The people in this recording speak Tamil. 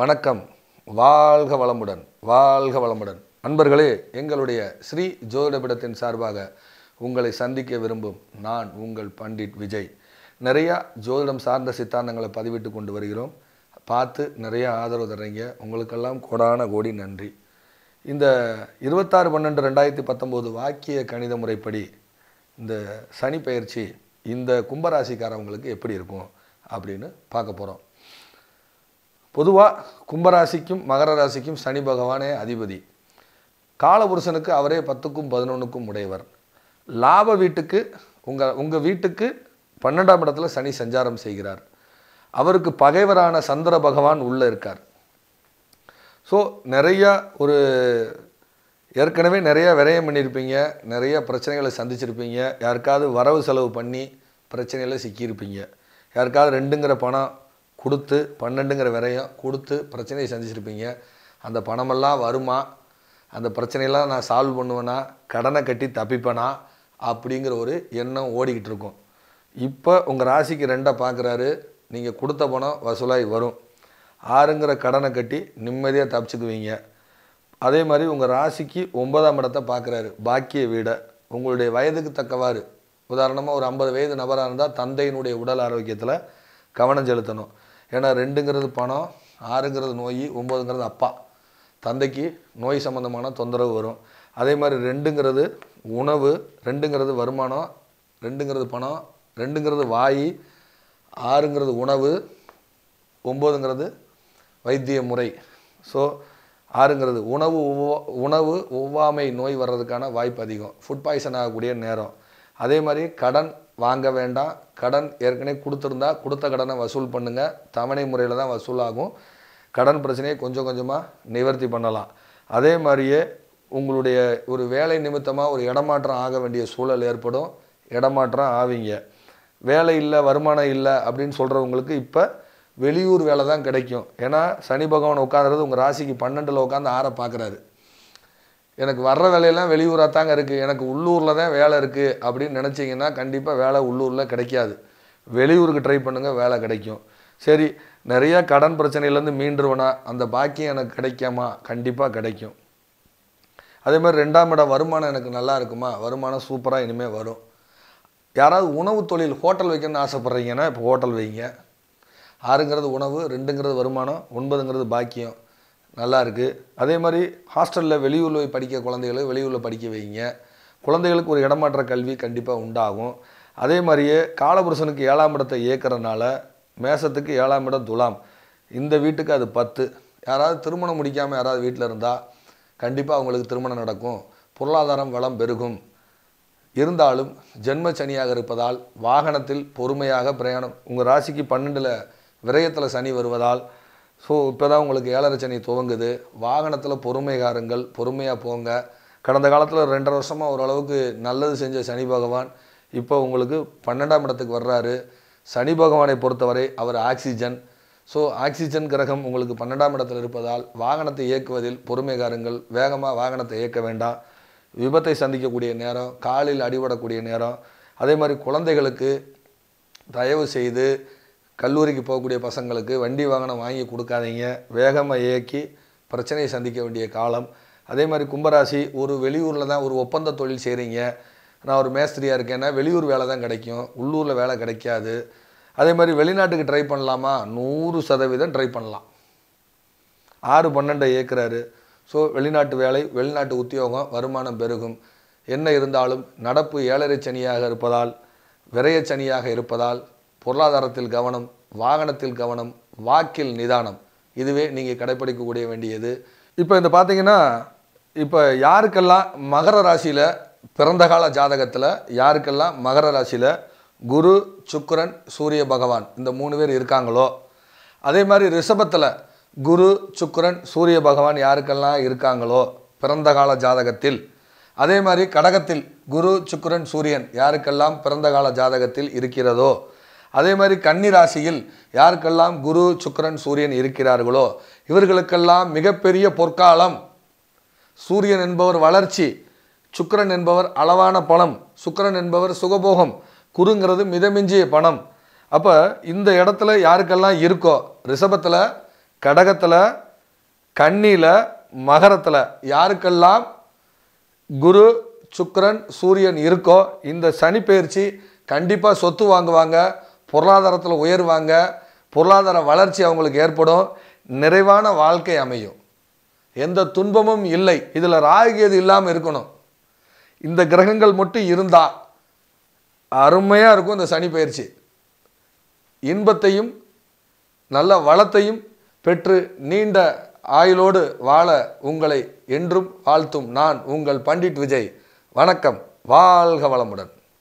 வணக்கம் வாழ்க வளமுடன் வாழ்க வளமுடன் அன்பர்களே எங்களுடைய ஸ்ரீ ஜோதிடபிடத்தின் சார்பாக உங்களை சந்திக்க விரும்பும் நான் உங்கள் பண்டிட் விஜய் நிறையா ஜோதிடம் சார்ந்த சித்தாந்தங்களை பதிவிட்டு கொண்டு வருகிறோம் பார்த்து நிறையா ஆதரவு தர்றீங்க உங்களுக்கெல்லாம் கோடான கோடி நன்றி இந்த இருபத்தாறு பன்னெண்டு ரெண்டாயிரத்தி பத்தொம்போது வாக்கிய கணித முறைப்படி இந்த சனி பயிற்சி இந்த கும்பராசிக்காரவங்களுக்கு எப்படி இருக்கும் அப்படின்னு பார்க்க போகிறோம் பொதுவாக கும்பராசிக்கும் மகர ராசிக்கும் சனி பகவானே அதிபதி காலபுருஷனுக்கு அவரே பத்துக்கும் பதினொன்றுக்கும் உடையவர் லாப வீட்டுக்கு உங்கள் உங்கள் வீட்டுக்கு பன்னெண்டாம் இடத்துல சனி சஞ்சாரம் செய்கிறார் அவருக்கு பகைவரான சந்திர பகவான் உள்ளே இருக்கார் ஸோ நிறையா ஒரு ஏற்கனவே நிறையா விரயம் பண்ணியிருப்பீங்க நிறையா பிரச்சனைகளை சந்திச்சிருப்பீங்க யாருக்காவது வரவு செலவு பண்ணி பிரச்சனையில் சிக்கியிருப்பீங்க யாருக்காவது ரெண்டுங்கிற பணம் கொடுத்து பன்னெண்டுங்கிற விரையும் கொடுத்து பிரச்சனையை சந்திச்சிருப்பீங்க அந்த பணமெல்லாம் வருமா அந்த பிரச்சனையெல்லாம் நான் சால்வ் பண்ணுவேனா கடனை கட்டி தப்பிப்பேனா அப்படிங்கிற ஒரு எண்ணம் ஓடிக்கிட்டு இருக்கும் இப்போ உங்கள் ராசிக்கு ரெண்டாக பார்க்குறாரு நீங்கள் கொடுத்த பணம் வசூலாகி வரும் ஆறுங்கிற கடனை கட்டி நிம்மதியாக தப்பிச்சுக்குவீங்க அதே மாதிரி உங்கள் ராசிக்கு ஒன்பதாம் இடத்தை பார்க்குறாரு பாக்கிய வீடை உங்களுடைய வயதுக்கு தக்கவாறு உதாரணமாக ஒரு ஐம்பது வயது நபராக இருந்தால் தந்தையினுடைய உடல் ஆரோக்கியத்தில் கவனம் செலுத்தணும் ஏன்னா ரெண்டுங்கிறது பணம் ஆறுங்கிறது நோய் ஒம்போதுங்கிறது அப்பா தந்தைக்கு நோய் சம்மந்தமான தொந்தரவு வரும் அதே மாதிரி ரெண்டுங்கிறது உணவு ரெண்டுங்கிறது வருமானம் ரெண்டுங்கிறது பணம் ரெண்டுங்கிறது வாய் ஆறுங்கிறது உணவு ஒம்பதுங்கிறது வைத்திய முறை ஸோ ஆறுங்கிறது உணவு உணவு ஒவ்வாமை நோய் வர்றதுக்கான வாய்ப்பு அதிகம் ஃபுட் பாய்சன் ஆகக்கூடிய நேரம் அதே மாதிரி கடன் வாங்க வேண்டாம் கடன் ஏற்கனவே கொடுத்துருந்தா கொடுத்த கடனை வசூல் பண்ணுங்கள் தவணை முறையில் தான் வசூலாகும் கடன் பிரச்சனையை கொஞ்சம் கொஞ்சமாக நிவர்த்தி பண்ணலாம் அதே மாதிரியே உங்களுடைய ஒரு வேலை நிமித்தமாக ஒரு இடமாற்றம் ஆக வேண்டிய சூழல் ஏற்படும் இடமாற்றம் ஆவீங்க வேலை இல்லை வருமானம் இல்லை அப்படின்னு சொல்கிறவங்களுக்கு இப்போ வெளியூர் வேலை தான் கிடைக்கும் ஏன்னா சனி பகவான் உட்காந்துறது உங்கள் ராசிக்கு பன்னெண்டில் உட்காந்து ஆற பார்க்குறாரு எனக்கு வர்ற வேலையெல்லாம் வெளியூராக தாங்க இருக்குது எனக்கு உள்ளூரில் தான் வேலை இருக்குது அப்படின்னு நினச்சிங்கன்னா கண்டிப்பாக வேலை உள்ளூரில் கிடைக்காது வெளியூருக்கு ட்ரை பண்ணுங்கள் வேலை கிடைக்கும் சரி நிறையா கடன் பிரச்சனையிலேருந்து மீண்டுருவனா அந்த பாக்கியம் எனக்கு கிடைக்காமா கண்டிப்பாக கிடைக்கும் அதேமாதிரி ரெண்டாம் இடம் வருமானம் எனக்கு நல்லா இருக்குமா வருமானம் சூப்பராக இனிமேல் வரும் யாராவது உணவு தொழில் ஹோட்டல் வைக்கணும்னு ஆசைப்பட்றீங்கன்னா இப்போ ஹோட்டல் வைங்க ஆறுங்கிறது உணவு ரெண்டுங்கிறது வருமானம் ஒன்பதுங்கிறது பாக்கியம் நல்லா இருக்குது அதே மாதிரி ஹாஸ்டலில் வெளியூரில் போய் படிக்க குழந்தைகளை வெளியூரில் படிக்க வைங்க குழந்தைகளுக்கு ஒரு இடமாற்ற கல்வி கண்டிப்பாக உண்டாகும் அதே மாதிரியே காலபுருஷனுக்கு ஏழாம் இடத்தை இயக்கிறனால மேசத்துக்கு ஏழாம் இடம் துலாம் இந்த வீட்டுக்கு அது பத்து யாராவது திருமணம் முடிக்காமல் யாராவது வீட்டில் இருந்தால் கண்டிப்பாக அவங்களுக்கு திருமணம் நடக்கும் பொருளாதாரம் வளம் பெருகும் இருந்தாலும் ஜென்ம சனியாக இருப்பதால் வாகனத்தில் பொறுமையாக பிரயாணம் உங்கள் ராசிக்கு பன்னெண்டில் விரயத்தில் சனி வருவதால் ஸோ இப்போ தான் உங்களுக்கு ஏழரை துவங்குது வாகனத்தில் பொறுமை பொறுமையாக போங்க கடந்த காலத்தில் ரெண்டரை வருஷமாக ஓரளவுக்கு நல்லது செஞ்ச சனி பகவான் இப்போ உங்களுக்கு பன்னெண்டாம் இடத்துக்கு வர்றாரு சனி பகவானை பொறுத்தவரை அவர் ஆக்சிஜன் ஸோ ஆக்சிஜன் கிரகம் உங்களுக்கு பன்னெண்டாம் இடத்தில் இருப்பதால் வாகனத்தை இயக்குவதில் பொறுமை வேகமாக வாகனத்தை இயக்க வேண்டாம் விபத்தை சந்திக்கக்கூடிய நேரம் காலில் அடிபடக்கூடிய நேரம் அதே மாதிரி குழந்தைகளுக்கு தயவு செய்து கல்லூரிக்கு போகக்கூடிய பசங்களுக்கு வண்டி வாகனம் வாங்கி கொடுக்காதீங்க வேகமாக இயக்கி பிரச்சனையை சந்திக்க வேண்டிய காலம் அதே மாதிரி கும்பராசி ஒரு வெளியூரில் தான் ஒரு ஒப்பந்த தொழில் செய்கிறீங்க நான் ஒரு மேஸ்திரியாக இருக்கேன்னா வெளியூர் வேலை தான் கிடைக்கும் உள்ளூரில் வேலை கிடைக்காது அதே மாதிரி வெளிநாட்டுக்கு ட்ரை பண்ணலாமா நூறு சதவீதம் ட்ரை பண்ணலாம் ஆறு பன்னெண்டை ஏற்கிறாரு ஸோ வெளிநாட்டு வேலை வெளிநாட்டு உத்தியோகம் வருமானம் பெருகும் என்ன இருந்தாலும் நடப்பு ஏழரை சனியாக இருப்பதால் விரையச்சனியாக இருப்பதால் பொருளாதாரத்தில் கவனம் வாகனத்தில் கவனம் வாக்கில் நிதானம் இதுவே நீங்கள் கடைப்பிடிக்கக்கூடிய வேண்டியது இப்போ இந்த பார்த்தீங்கன்னா இப்போ யாருக்கெல்லாம் மகர ராசியில் பிறந்த கால ஜாதகத்தில் யாருக்கெல்லாம் மகர ராசியில் குரு சுக்கரன் சூரிய பகவான் இந்த மூணு பேர் இருக்காங்களோ அதே மாதிரி ரிஷபத்தில் குரு சுக்கரன் சூரிய பகவான் யாருக்கெல்லாம் இருக்காங்களோ பிறந்த கால ஜாதகத்தில் அதே மாதிரி கடகத்தில் குரு சுக்கரன் சூரியன் யாருக்கெல்லாம் பிறந்த கால ஜாதகத்தில் இருக்கிறதோ அதே மாதிரி கன்னி ராசியில் யாருக்கெல்லாம் குரு சுக்கரன் சூரியன் இருக்கிறார்களோ இவர்களுக்கெல்லாம் மிகப்பெரிய பொற்காலம் சூரியன் என்பவர் வளர்ச்சி சுக்கரன் என்பவர் அளவான பணம் சுக்கரன் என்பவர் சுகபோகம் குருங்கிறது மிதமிஞ்சிய பணம் அப்போ இந்த இடத்துல யாருக்கெல்லாம் இருக்கோ ரிஷபத்தில் கடகத்தில் கண்ணியில் மகரத்தில் யாருக்கெல்லாம் குரு சுக்கரன் சூரியன் இருக்கோ இந்த சனி பயிற்சி கண்டிப்பாக சொத்து வாங்குவாங்க பொருளாதாரத்தில் உயர்வாங்க பொருளாதார வளர்ச்சி அவங்களுக்கு ஏற்படும் நிறைவான வாழ்க்கை அமையும் எந்த துன்பமும் இல்லை இதில் ராகியது இல்லாமல் இருக்கணும் இந்த கிரகங்கள் மட்டும் இருந்தால் அருமையாக இருக்கும் இந்த சனி பயிற்சி இன்பத்தையும் நல்ல வளத்தையும் பெற்று நீண்ட ஆயுளோடு வாழ உங்களை என்றும் வாழ்த்தும் நான் உங்கள் பண்டிட் விஜய் வணக்கம் வாழ்க வளமுடன்